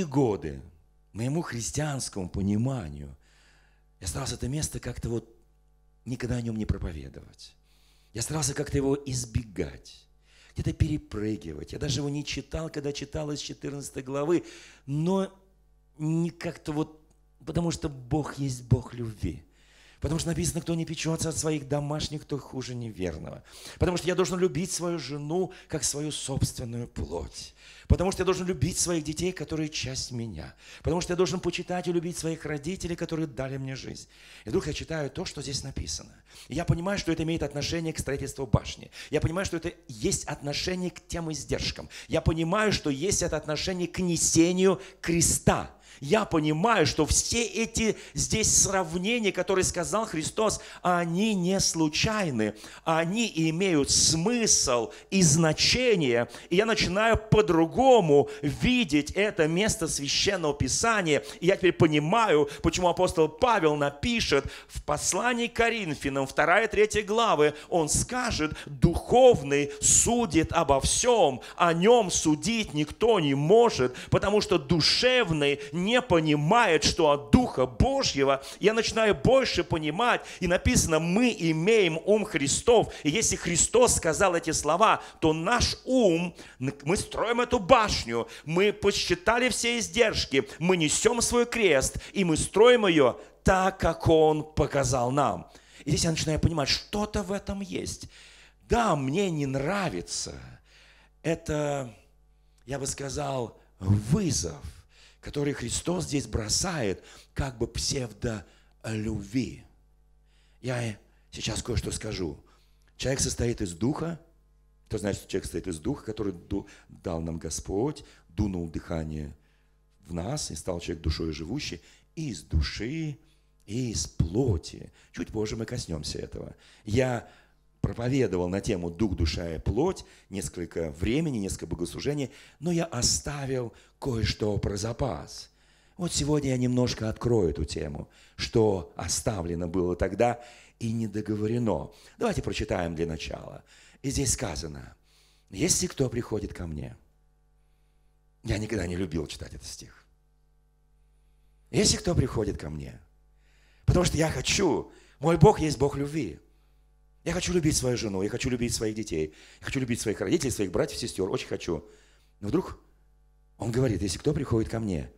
многие годы моему христианскому пониманию я старался это место как-то вот никогда о нем не проповедовать. Я старался как-то его избегать, где-то перепрыгивать. Я даже его не читал, когда читал из 14 главы, но не как-то вот, потому что Бог есть Бог любви – Потому что написано, кто не печется от своих домашних, то хуже неверного. Потому что я должен любить свою жену, как свою собственную плоть. Потому что я должен любить своих детей, которые часть меня. Потому что я должен почитать и любить своих родителей, которые дали мне жизнь. И вдруг я читаю то, что здесь написано. И я понимаю, что это имеет отношение к строительству башни. Я понимаю, что это есть отношение к тем издержкам. Я понимаю, что есть это отношение к несению креста я понимаю, что все эти здесь сравнения, которые сказал Христос, они не случайны. Они имеют смысл и значение. И я начинаю по-другому видеть это место Священного Писания. И я теперь понимаю, почему апостол Павел напишет в послании к Коринфянам, 2-3 главы, он скажет, духовный судит обо всем, о нем судить никто не может, потому что душевный не понимает, что от Духа Божьего, я начинаю больше понимать. И написано, мы имеем ум Христов. И если Христос сказал эти слова, то наш ум, мы строим эту башню, мы посчитали все издержки, мы несем свой крест, и мы строим ее так, как Он показал нам. И здесь я начинаю понимать, что-то в этом есть. Да, мне не нравится. Это, я бы сказал, вызов – который Христос здесь бросает, как бы псевдолюбви. Я сейчас кое-что скажу. Человек состоит из духа, это значит, что человек состоит из духа, который дал нам Господь, дунул дыхание в нас, и стал человек душой живущий, и из души, и из плоти. Чуть позже мы коснемся этого. Я проповедовал на тему «Дух, душа и плоть» несколько времени, несколько богослужений, но я оставил кое-что про запас. Вот сегодня я немножко открою эту тему, что оставлено было тогда и не договорено. Давайте прочитаем для начала. И здесь сказано, «Если кто приходит ко мне...» Я никогда не любил читать этот стих. «Если кто приходит ко мне...» Потому что я хочу, мой Бог есть Бог любви – я хочу любить свою жену, я хочу любить своих детей, я хочу любить своих родителей, своих братьев, сестер, очень хочу. Но вдруг он говорит, если кто приходит ко мне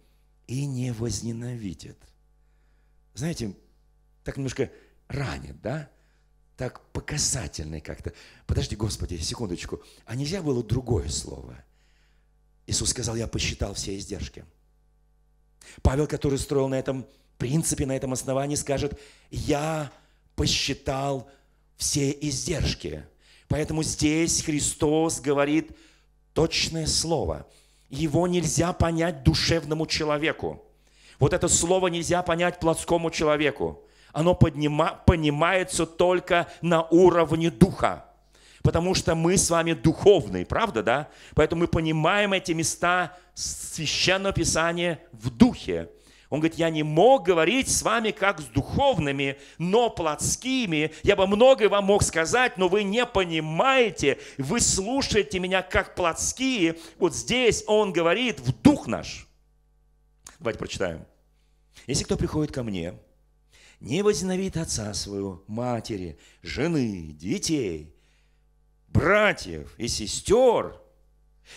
и не возненавидит, знаете, так немножко ранит, да? Так показательный как-то. Подожди, Господи, секундочку. А нельзя было другое слово? Иисус сказал, я посчитал все издержки. Павел, который строил на этом принципе, на этом основании, скажет, я посчитал все издержки. Поэтому здесь Христос говорит точное слово. Его нельзя понять душевному человеку. Вот это слово нельзя понять плотскому человеку. Оно поднима, понимается только на уровне духа. Потому что мы с вами духовные, правда, да? Поэтому мы понимаем эти места Священного Писания в духе. Он говорит, я не мог говорить с вами как с духовными, но плотскими. Я бы многое вам мог сказать, но вы не понимаете. Вы слушаете меня как плотские. Вот здесь он говорит в дух наш. Давайте прочитаем. Если кто приходит ко мне, не возновит отца свою, матери, жены, детей, братьев и сестер,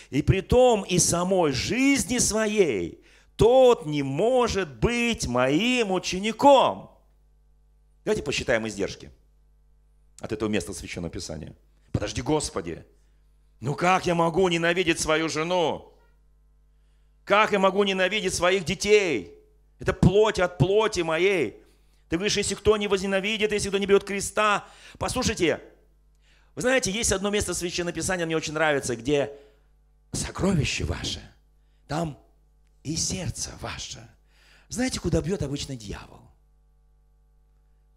и при том и самой жизни своей, тот не может быть моим учеником. Давайте посчитаем издержки от этого места Священного Писания. Подожди, Господи, ну как я могу ненавидеть свою жену? Как я могу ненавидеть своих детей? Это плоть от плоти моей. Ты говоришь, если кто не возненавидит, если кто не берет креста. Послушайте, вы знаете, есть одно место Священного Писания, мне очень нравится, где сокровище ваше. Там и сердце ваше. Знаете, куда бьет обычно дьявол?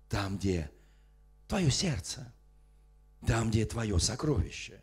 Там, где твое сердце, там, где твое сокровище.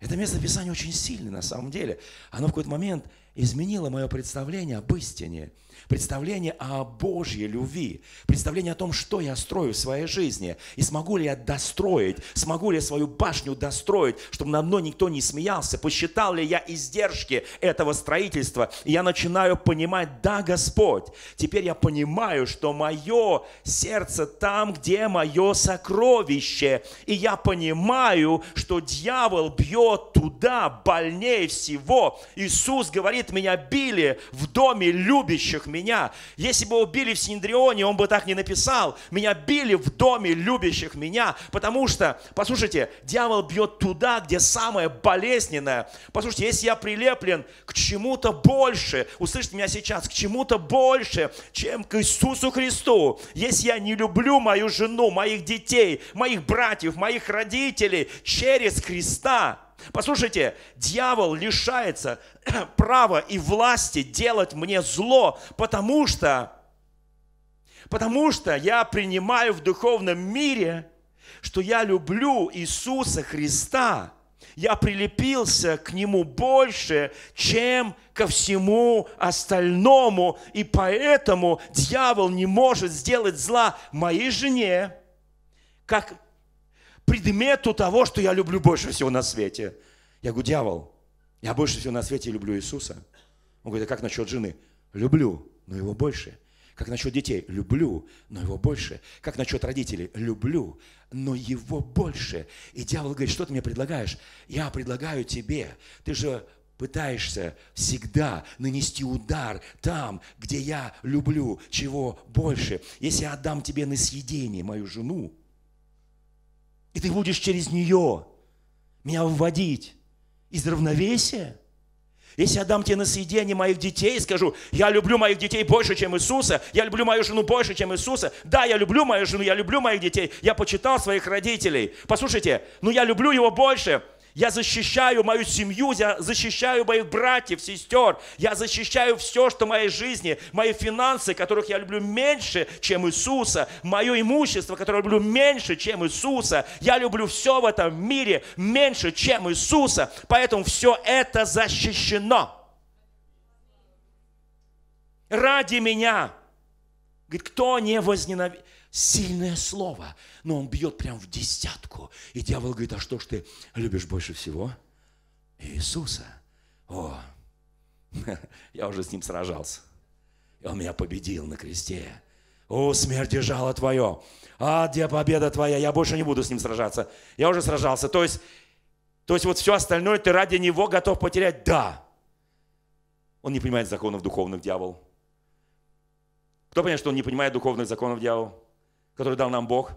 Это место Писания очень сильное на самом деле. Оно в какой-то момент изменило мое представление об истине – представление о Божьей любви, представление о том, что я строю в своей жизни, и смогу ли я достроить, смогу ли я свою башню достроить, чтобы на мной никто не смеялся, посчитал ли я издержки этого строительства, и я начинаю понимать, да, Господь, теперь я понимаю, что мое сердце там, где мое сокровище, и я понимаю, что дьявол бьет туда больнее всего. Иисус говорит, меня били в доме любящих любивших меня. Если бы его били в Синдрионе, он бы так не написал. Меня били в доме любящих меня, потому что, послушайте, дьявол бьет туда, где самое болезненное. Послушайте, если я прилеплен к чему-то больше, услышьте меня сейчас, к чему-то больше, чем к Иисусу Христу. Если я не люблю мою жену, моих детей, моих братьев, моих родителей через Христа, Послушайте, дьявол лишается права и власти делать мне зло, потому что, потому что я принимаю в духовном мире, что я люблю Иисуса Христа. Я прилепился к Нему больше, чем ко всему остальному. И поэтому дьявол не может сделать зла моей жене, как предмету того, что я люблю больше всего на свете. Я говорю, дьявол, я больше всего на свете люблю Иисуса. Он говорит, а как насчет жены? Люблю, но его больше. Как насчет детей? Люблю, но его больше. Как насчет родителей? Люблю, но его больше. И дьявол говорит, что ты мне предлагаешь? Я предлагаю тебе. Ты же пытаешься всегда нанести удар там, где я люблю, чего больше. Если я отдам тебе на съедение мою жену, и ты будешь через нее меня выводить из равновесия. Если я дам тебе на съедение моих детей, скажу, я люблю моих детей больше, чем Иисуса, я люблю мою жену больше, чем Иисуса. Да, я люблю мою жену, я люблю моих детей, я почитал своих родителей. Послушайте, ну я люблю его больше, я защищаю мою семью, я защищаю моих братьев, сестер. Я защищаю все, что в моей жизни, мои финансы, которых я люблю меньше, чем Иисуса, мое имущество, которое я люблю меньше, чем Иисуса. Я люблю все в этом мире меньше, чем Иисуса. Поэтому все это защищено. Ради меня. Говорит, кто не возненавидит? сильное слово, но он бьет прям в десятку. И дьявол говорит, а что ж ты любишь больше всего? Иисуса. О, я уже с ним сражался. И он меня победил на кресте. О, смерть жало твое. А, где победа твоя? Я больше не буду с ним сражаться. Я уже сражался. То есть, то есть вот все остальное ты ради него готов потерять? Да. Он не понимает законов духовных, дьявол. Кто понимает, что он не понимает духовных законов дьявол? который дал нам Бог,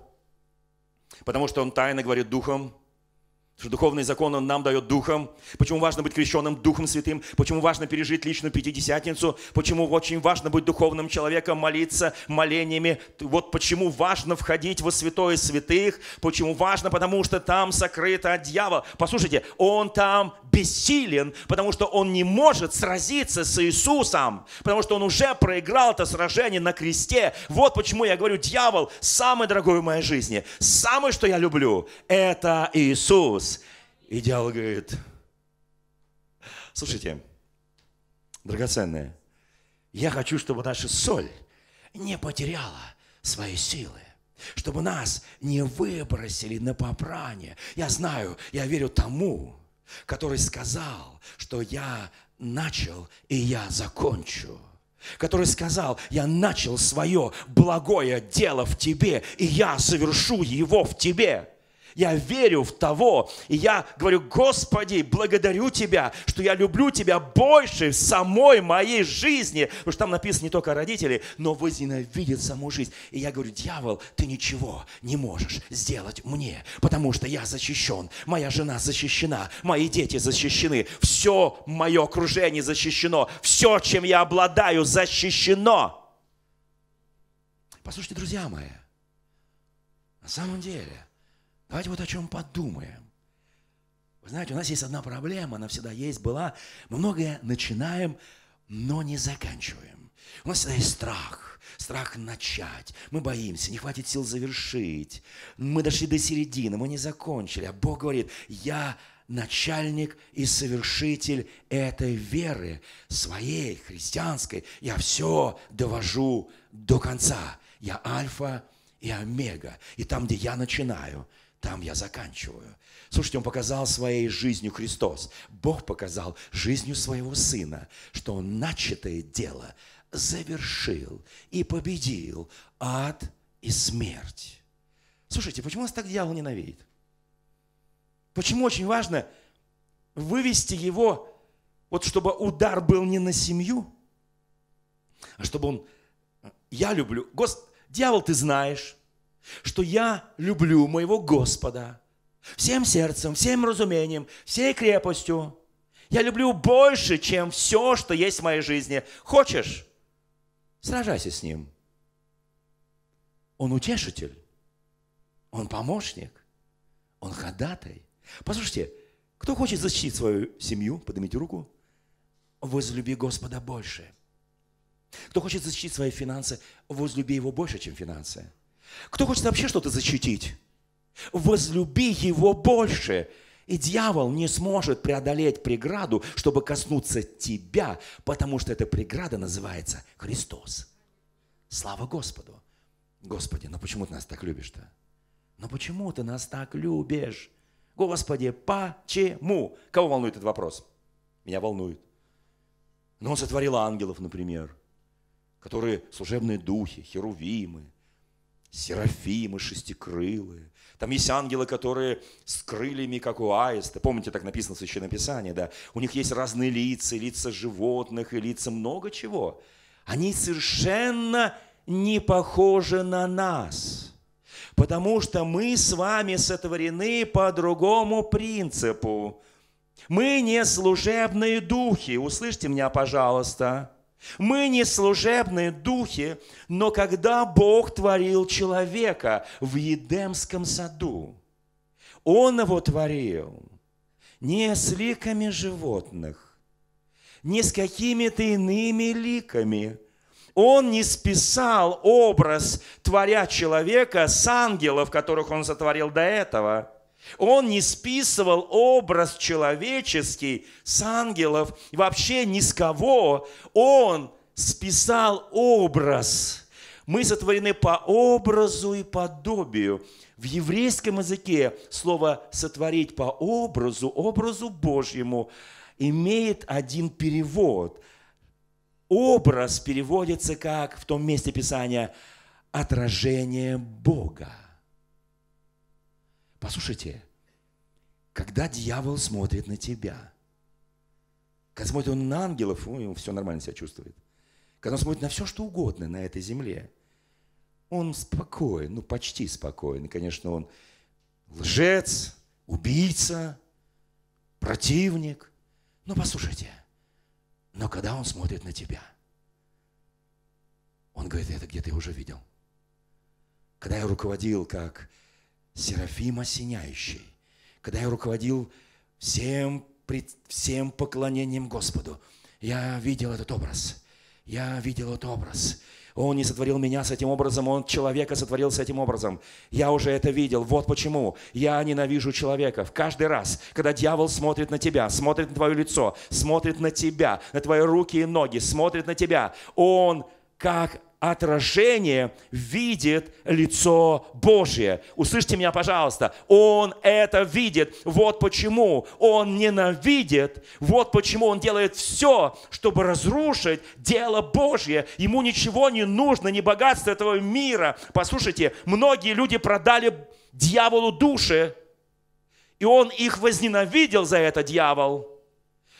потому что Он тайно говорит Духом, что духовный закон Он нам дает Духом. Почему важно быть крещенным Духом Святым? Почему важно пережить личную Пятидесятницу? Почему очень важно быть духовным человеком, молиться молениями? Вот почему важно входить во святое святых? Почему важно? Потому что там сокрыто от дьявола. Послушайте, он там бессилен, потому что он не может сразиться с Иисусом, потому что он уже проиграл это сражение на кресте. Вот почему я говорю, дьявол, самый дорогой в моей жизни, самый, что я люблю, это Иисус. И дьявол говорит, слушайте, драгоценные, я хочу, чтобы наша соль не потеряла свои силы чтобы нас не выбросили на попрание. Я знаю, я верю тому, который сказал, что я начал и я закончу, который сказал, я начал свое благое дело в тебе, и я совершу его в тебе. Я верю в того. И я говорю, Господи, благодарю Тебя, что я люблю Тебя больше в самой моей жизни. Потому что там написано не только родители, но возненавидит саму жизнь. И я говорю, дьявол, ты ничего не можешь сделать мне, потому что я защищен, моя жена защищена, мои дети защищены, все мое окружение защищено, все, чем я обладаю, защищено. Послушайте, друзья мои, на самом деле – Давайте вот о чем подумаем. Вы знаете, у нас есть одна проблема, она всегда есть, была. Мы многое начинаем, но не заканчиваем. У нас всегда есть страх, страх начать. Мы боимся, не хватит сил завершить. Мы дошли до середины, мы не закончили. А Бог говорит, я начальник и совершитель этой веры, своей, христианской. Я все довожу до конца. Я альфа и омега. И там, где я начинаю – там я заканчиваю. Слушайте, он показал своей жизнью Христос. Бог показал жизнью своего Сына, что он начатое дело завершил и победил ад и смерть. Слушайте, почему нас так дьявол ненавидит? Почему очень важно вывести его, вот чтобы удар был не на семью, а чтобы он, я люблю, Гос... дьявол ты знаешь, что я люблю моего Господа всем сердцем, всем разумением, всей крепостью. Я люблю больше, чем все, что есть в моей жизни. Хочешь? Сражайся с Ним. Он утешитель, он помощник, он ходатай. Послушайте, кто хочет защитить свою семью, поднимите руку, возлюби Господа больше. Кто хочет защитить свои финансы, возлюби его больше, чем финансы. Кто хочет вообще что-то защитить? Возлюби его больше. И дьявол не сможет преодолеть преграду, чтобы коснуться тебя, потому что эта преграда называется Христос. Слава Господу! Господи, ну почему ты нас так любишь-то? Ну почему ты нас так любишь? Господи, почему? Кого волнует этот вопрос? Меня волнует. Но ну, он сотворил ангелов, например, которые служебные духи, херувимы – Серафимы шестикрылые. Там есть ангелы, которые с крыльями, как у аиста. Помните, так написано в Священном Писании, да? У них есть разные лица, лица животных и лица много чего. Они совершенно не похожи на нас. Потому что мы с вами сотворены по другому принципу. Мы не служебные духи. Услышьте меня, пожалуйста. Мы не служебные духи, но когда Бог творил человека в Едемском саду, Он его творил не с ликами животных, не с какими-то иными ликами. Он не списал образ, творя человека, с ангелов, которых он сотворил до этого – он не списывал образ человеческий с ангелов, вообще ни с кого. Он списал образ. Мы сотворены по образу и подобию. В еврейском языке слово «сотворить по образу», образу Божьему, имеет один перевод. Образ переводится как в том месте Писания «отражение Бога». Послушайте, когда дьявол смотрит на тебя, когда смотрит он на ангелов, ну, ему все нормально себя чувствует, когда он смотрит на все, что угодно на этой земле, он спокоен, ну почти спокоен. конечно, он лжец, убийца, противник. Но послушайте, но когда он смотрит на тебя, он говорит, это где ты уже видел. Когда я руководил как Серафим осеняющий. Когда я руководил всем, всем поклонением Господу, я видел этот образ. Я видел этот образ. Он не сотворил меня с этим образом, Он человека сотворил с этим образом. Я уже это видел. Вот почему я ненавижу человека. В каждый раз, когда дьявол смотрит на тебя, смотрит на твое лицо, смотрит на тебя, на твои руки и ноги, смотрит на тебя, он как отражение видит лицо Божье. Услышьте меня, пожалуйста. Он это видит. Вот почему он ненавидит. Вот почему он делает все, чтобы разрушить дело Божье. Ему ничего не нужно, ни богатство этого мира. Послушайте, многие люди продали дьяволу души, и он их возненавидел за это, дьявол,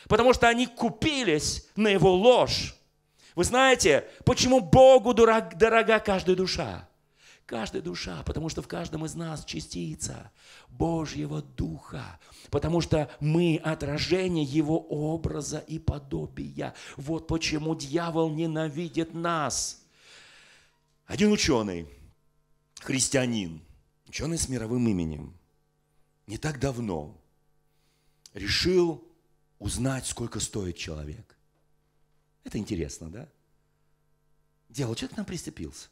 потому что они купились на его ложь. Вы знаете, почему Богу дорог, дорога каждая душа? Каждая душа, потому что в каждом из нас частица Божьего Духа, потому что мы отражение Его образа и подобия. Вот почему дьявол ненавидит нас. Один ученый, христианин, ученый с мировым именем, не так давно решил узнать, сколько стоит человек. Это интересно, да? Дьявол, человек к нам приступился.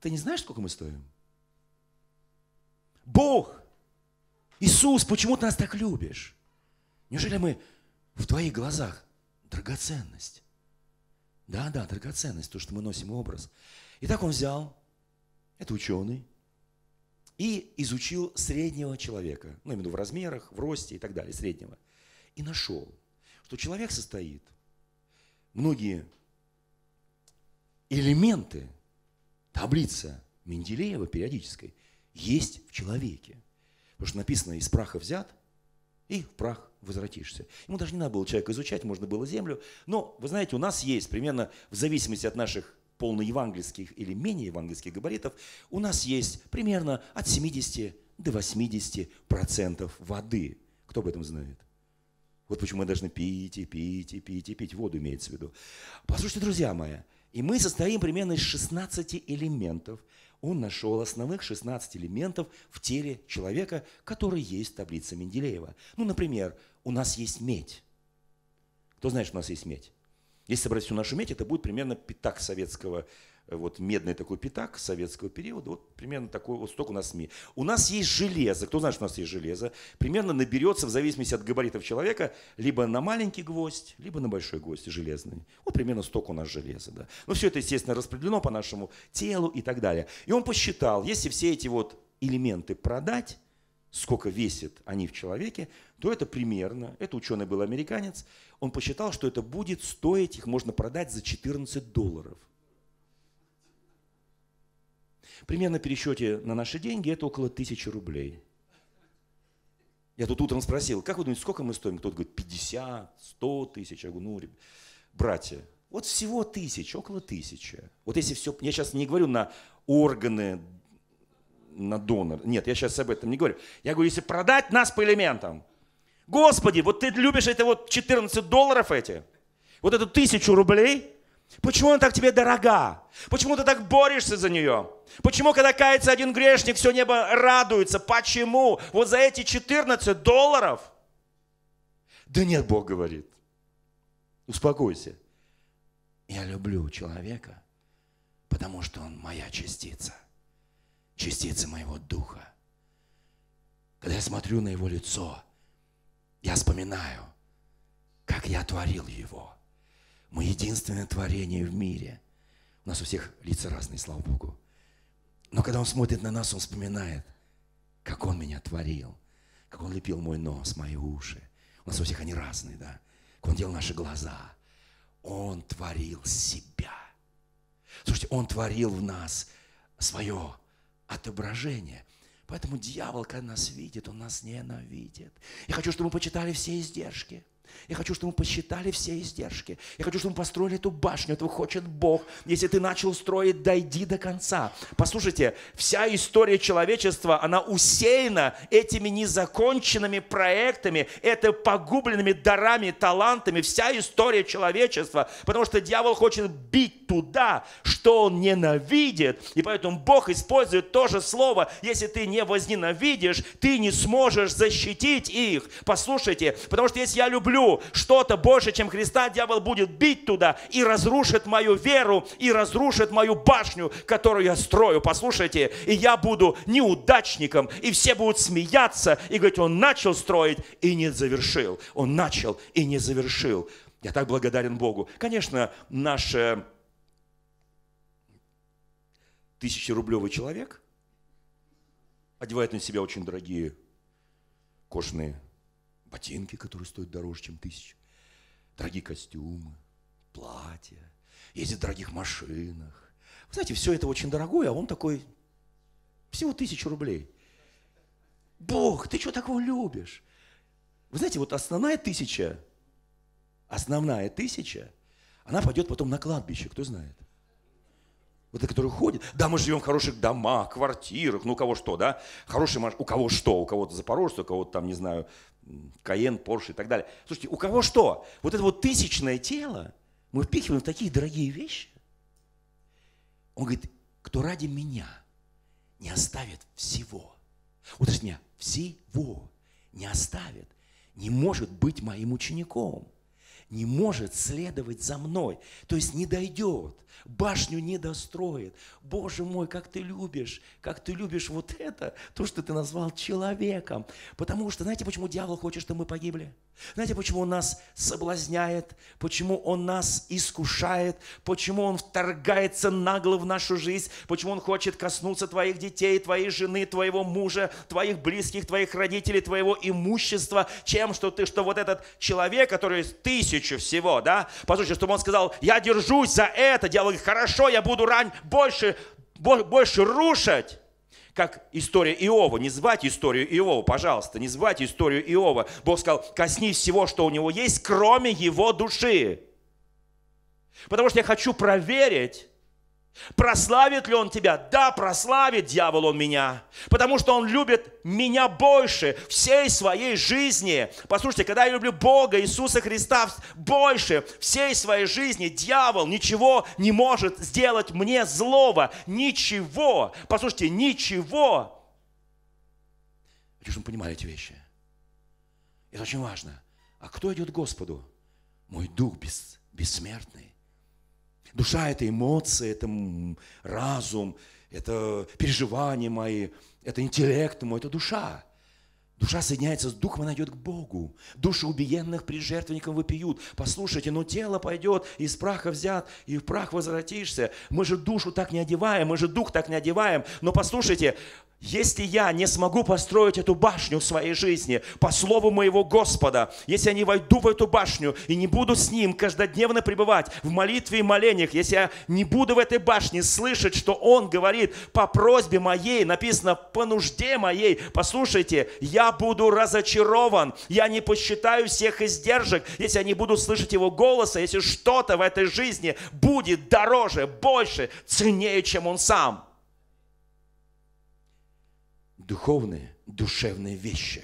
Ты не знаешь, сколько мы стоим? Бог, Иисус, почему ты нас так любишь? Неужели мы в твоих глазах драгоценность? Да, да, драгоценность, то, что мы носим образ. И так он взял, это ученый, и изучил среднего человека, ну, именно в размерах, в росте и так далее, среднего. И нашел, что человек состоит многие элементы, таблица Менделеева периодической, есть в человеке. Потому что написано «из праха взят», и в прах возвратишься. Ему даже не надо было человека изучать, можно было землю. Но, вы знаете, у нас есть примерно в зависимости от наших полноевангельских или менее евангельских габаритов, у нас есть примерно от 70 до 80 процентов воды. Кто об этом знает? Вот почему мы должны пить и пить и пить и пить. Воду имеется в виду. Послушайте, друзья мои, и мы состоим примерно из 16 элементов. Он нашел основных 16 элементов в теле человека, которые есть в таблице Менделеева. Ну, например, у нас есть медь. Кто знает, что у нас есть медь? Если собрать всю нашу медь, это будет примерно пятак советского Э, вот медный такой пятак советского периода, вот примерно такой, вот столько у нас СМИ. У нас есть железо, кто знает, что у нас есть железо, примерно наберется в зависимости от габаритов человека либо на маленький гвоздь, либо на большой гвоздь железный. Вот примерно столько у нас железа, да. Но все это, естественно, распределено по нашему телу и так далее. И он посчитал, если все эти вот элементы продать, сколько весят они в человеке, то это примерно, это ученый был американец, он посчитал, что это будет стоить, их можно продать за 14 долларов – Примерно пересчете на наши деньги это около тысячи рублей. Я тут утром спросил, как вы думаете, сколько мы стоим? Кто-то говорит, 50, 100 тысяч. Я говорю, ну, ребят, братья, вот всего тысяч, около тысячи. Вот если все, я сейчас не говорю на органы, на донор. Нет, я сейчас об этом не говорю. Я говорю, если продать нас по элементам. Господи, вот ты любишь это вот 14 долларов эти, вот эту тысячу рублей, Почему она так тебе дорога? Почему ты так борешься за нее? Почему, когда кается один грешник, все небо радуется? Почему? Вот за эти 14 долларов? Да нет, Бог говорит. Успокойся. Я люблю человека, потому что он моя частица. Частица моего духа. Когда я смотрю на его лицо, я вспоминаю, как я творил его – мы единственное творение в мире. У нас у всех лица разные, слава Богу. Но когда он смотрит на нас, он вспоминает, как он меня творил, как он лепил мой нос, мои уши. У нас у всех они разные, да? Как он делал наши глаза. Он творил себя. Слушайте, он творил в нас свое отображение. Поэтому дьявол, когда нас видит, он нас ненавидит. Я хочу, чтобы мы почитали все издержки – я хочу, чтобы мы посчитали все издержки. Я хочу, чтобы мы построили эту башню. Этого хочет Бог. Если ты начал строить, дойди до конца. Послушайте, вся история человечества, она усеяна этими незаконченными проектами, это погубленными дарами, талантами. Вся история человечества. Потому что дьявол хочет бить туда, что он ненавидит. И поэтому Бог использует то же слово. Если ты не возненавидишь, ты не сможешь защитить их. Послушайте, потому что если я люблю люблю что-то больше, чем Христа, дьявол будет бить туда и разрушит мою веру, и разрушит мою башню, которую я строю. Послушайте, и я буду неудачником, и все будут смеяться и говорить, он начал строить и не завершил. Он начал и не завершил. Я так благодарен Богу. Конечно, наш э, тысячерублевый человек одевает на себя очень дорогие кожные ботинки, которые стоят дороже, чем тысяча, дорогие костюмы, платья, ездит в дорогих машинах. Вы знаете, все это очень дорогое, а он такой, всего тысячу рублей. Бог, ты что такого любишь? Вы знаете, вот основная тысяча, основная тысяча, она пойдет потом на кладбище, кто знает. Вот который ходит. Да, мы живем в хороших домах, квартирах, ну у кого что, да? Хороший маш... у кого что, у кого-то запорожцы, у кого-то там, не знаю, Каен, Порш и так далее. Слушайте, у кого что? Вот это вот тысячное тело мы впихиваем в такие дорогие вещи. Он говорит, кто ради меня не оставит всего, вот меня всего не оставит, не может быть моим учеником не может следовать за мной. То есть не дойдет, башню не достроит. Боже мой, как ты любишь, как ты любишь вот это, то, что ты назвал человеком. Потому что, знаете, почему дьявол хочет, чтобы мы погибли? Знаете, почему он нас соблазняет, почему он нас искушает, почему он вторгается нагло в нашу жизнь, почему он хочет коснуться твоих детей, твоей жены, твоего мужа, твоих близких, твоих родителей, твоего имущества, чем что ты, что вот этот человек, который тысячу тысячу всего, да? Послушайте, чтобы он сказал, я держусь за это дело, хорошо, я буду рань больше, больше рушить как история Иова. Не звать историю Иова, пожалуйста, не звать историю Иова. Бог сказал, коснись всего, что у него есть, кроме его души. Потому что я хочу проверить, Прославит ли он тебя? Да, прославит дьявол он меня, потому что он любит меня больше всей своей жизни. Послушайте, когда я люблю Бога, Иисуса Христа больше всей своей жизни, дьявол ничего не может сделать мне злого. Ничего. Послушайте, ничего. Я хочу, чтобы понимали эти вещи. Это очень важно. А кто идет к Господу? Мой дух бессмертный Душа – это эмоции, это разум, это переживания мои, это интеллект мой, это душа. Душа соединяется с духом, она идет к Богу. Души убиенных пред жертвенником выпьют. Послушайте, но тело пойдет, из праха взят, и в прах возвратишься. Мы же душу так не одеваем, мы же дух так не одеваем. Но послушайте, если я не смогу построить эту башню в своей жизни, по слову моего Господа, если я не войду в эту башню и не буду с Ним каждодневно пребывать в молитве и молениях, если я не буду в этой башне слышать, что Он говорит по просьбе моей, написано по нужде моей, послушайте, я буду разочарован, я не посчитаю всех издержек, если я не буду слышать Его голоса, если что-то в этой жизни будет дороже, больше, ценнее, чем Он сам духовные, душевные вещи.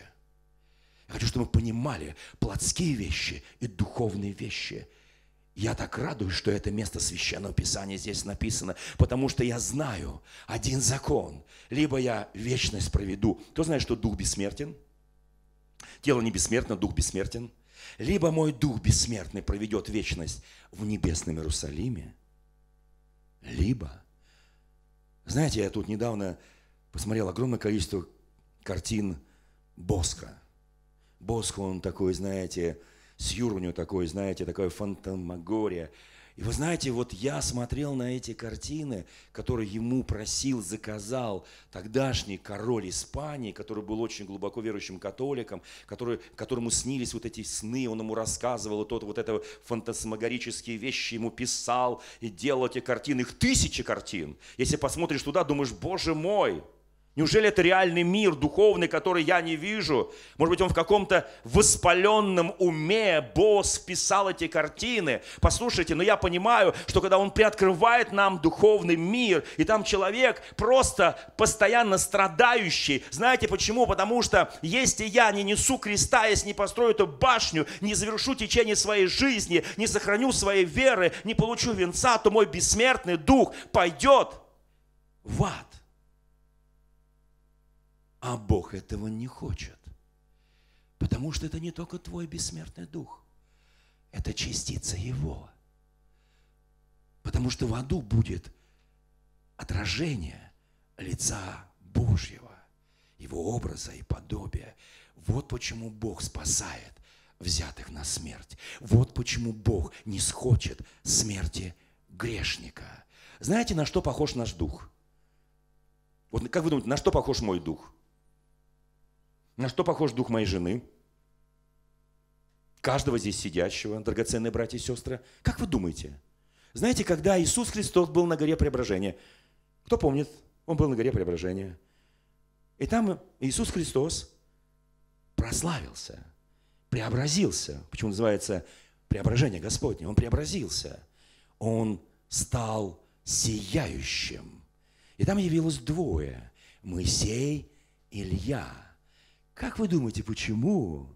Я хочу, чтобы мы понимали плотские вещи и духовные вещи. Я так радуюсь, что это место Священного Писания здесь написано, потому что я знаю один закон. Либо я вечность проведу. Кто знает, что Дух бессмертен? Тело не бессмертно, Дух бессмертен. Либо мой Дух бессмертный проведет вечность в небесном Иерусалиме, либо... Знаете, я тут недавно посмотрел огромное количество картин Босха. Босх, он такой, знаете, Сьюр у такой, знаете, такой фантомагория. И вы знаете, вот я смотрел на эти картины, которые ему просил, заказал тогдашний король Испании, который был очень глубоко верующим католиком, который, которому снились вот эти сны, он ему рассказывал, и тот вот это фантасмагорические вещи ему писал и делал эти картины, их тысячи картин. Если посмотришь туда, думаешь, боже мой, Неужели это реальный мир духовный, который я не вижу? Может быть, он в каком-то воспаленном уме, Бог писал эти картины. Послушайте, но я понимаю, что когда он приоткрывает нам духовный мир, и там человек просто постоянно страдающий. Знаете почему? Потому что если я не несу креста, если не построю эту башню, не завершу течение своей жизни, не сохраню своей веры, не получу венца, то мой бессмертный дух пойдет в ад. А Бог этого не хочет. Потому что это не только твой бессмертный дух. Это частица Его. Потому что в аду будет отражение лица Божьего, Его образа и подобия. Вот почему Бог спасает взятых на смерть. Вот почему Бог не схочет смерти грешника. Знаете, на что похож наш дух? Вот как вы думаете, на что похож мой дух? На что похож дух моей жены? Каждого здесь сидящего, драгоценные братья и сестры. Как вы думаете? Знаете, когда Иисус Христос был на горе преображения, кто помнит, он был на горе преображения, и там Иисус Христос прославился, преобразился. Почему называется преображение Господне? Он преобразился. Он стал сияющим. И там явилось двое – Моисей, и Илья – как вы думаете, почему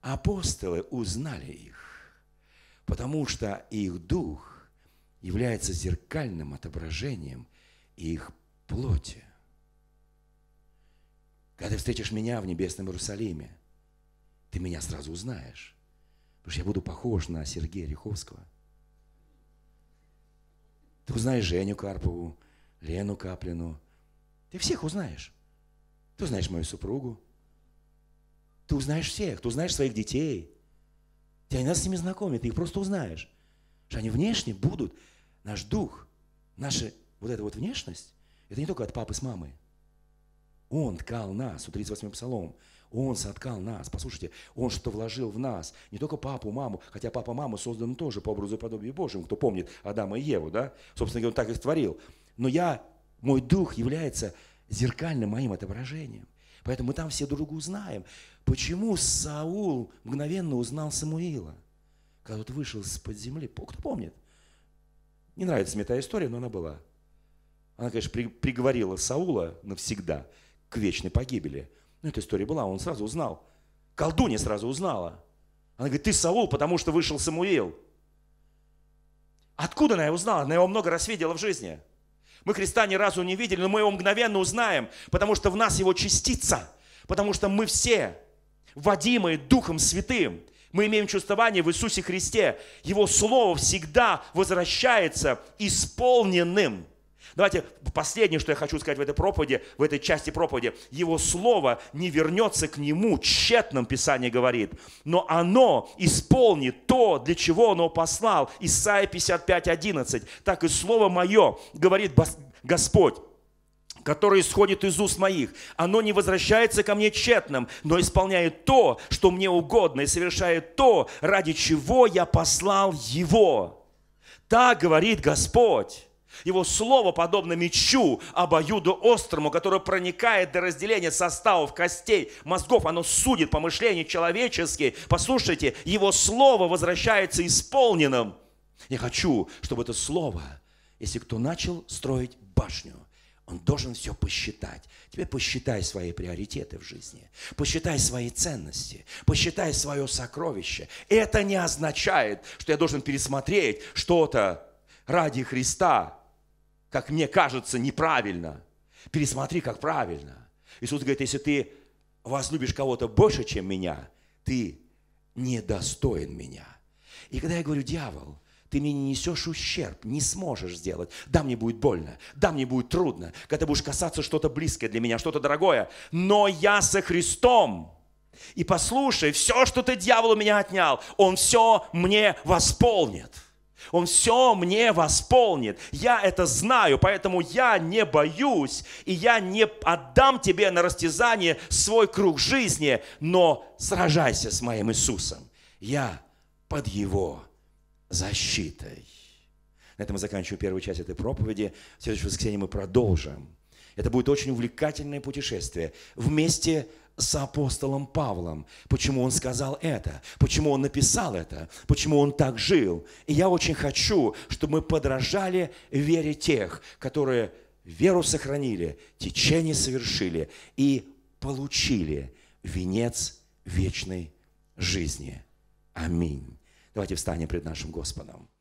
апостолы узнали их? Потому что их дух является зеркальным отображением их плоти. Когда ты встретишь меня в небесном Иерусалиме, ты меня сразу узнаешь. Потому что я буду похож на Сергея Риховского. Ты узнаешь Женю Карпову, Лену Каплину. Ты всех узнаешь. Ты узнаешь мою супругу. Ты узнаешь всех, ты узнаешь своих детей. Тебя не надо с ними знакомить, ты их просто узнаешь. Что они внешне будут. Наш дух, наша вот эта вот внешность, это не только от папы с мамой. Он ткал нас, 138-й псалом. Он соткал нас. Послушайте, Он что вложил в нас. Не только папу, маму. Хотя папа, мама созданы тоже по образу и подобию Божьему. Кто помнит Адама и Еву, да? Собственно говоря, он так их творил. Но я, мой дух является зеркальным моим отображением. Поэтому мы там все друг друга узнаем. Почему Саул мгновенно узнал Самуила, когда тот вышел из-под земли? Кто помнит? Не нравится мне эта история, но она была. Она, конечно, при, приговорила Саула навсегда к вечной погибели. Но эта история была, он сразу узнал. Колдунья сразу узнала. Она говорит, ты Саул, потому что вышел Самуил. Откуда она его узнала? Она его много раз видела в жизни. Мы Христа ни разу не видели, но мы его мгновенно узнаем, потому что в нас его частица, потому что мы все водимые Духом Святым. Мы имеем чувствование в Иисусе Христе. Его Слово всегда возвращается исполненным – Давайте последнее, что я хочу сказать в этой проповеди, в этой части проповеди. Его слово не вернется к нему, тщетным Писание говорит, но оно исполнит то, для чего оно послал. Исайя 55, 11. Так и слово мое, говорит Господь, которое исходит из уст моих. Оно не возвращается ко мне тщетным, но исполняет то, что мне угодно, и совершает то, ради чего я послал его. Так говорит Господь. Его слово подобно мечу, обоюду острому, которое проникает до разделения составов, костей, мозгов. Оно судит по мышлению человечески. Послушайте, его слово возвращается исполненным. Я хочу, чтобы это слово, если кто начал строить башню, он должен все посчитать. Тебе посчитай свои приоритеты в жизни, посчитай свои ценности, посчитай свое сокровище. Это не означает, что я должен пересмотреть что-то ради Христа как мне кажется, неправильно, пересмотри, как правильно. Иисус говорит, если ты возлюбишь кого-то больше, чем меня, ты недостоин меня. И когда я говорю, дьявол, ты мне не несешь ущерб, не сможешь сделать. Да, мне будет больно, да, мне будет трудно, когда будешь касаться что-то близкое для меня, что-то дорогое, но я со Христом. И послушай, все, что ты, дьявол, у меня отнял, он все мне восполнит. Он все мне восполнит. Я это знаю, поэтому я не боюсь, и я не отдам тебе на растязание свой круг жизни, но сражайся с моим Иисусом. Я под его защитой. На этом мы заканчиваем первую часть этой проповеди. В следующее воскресенье мы продолжим. Это будет очень увлекательное путешествие вместе с с апостолом Павлом. Почему он сказал это? Почему он написал это? Почему он так жил? И я очень хочу, чтобы мы подражали вере тех, которые веру сохранили, течение совершили и получили венец вечной жизни. Аминь. Давайте встанем пред нашим Господом.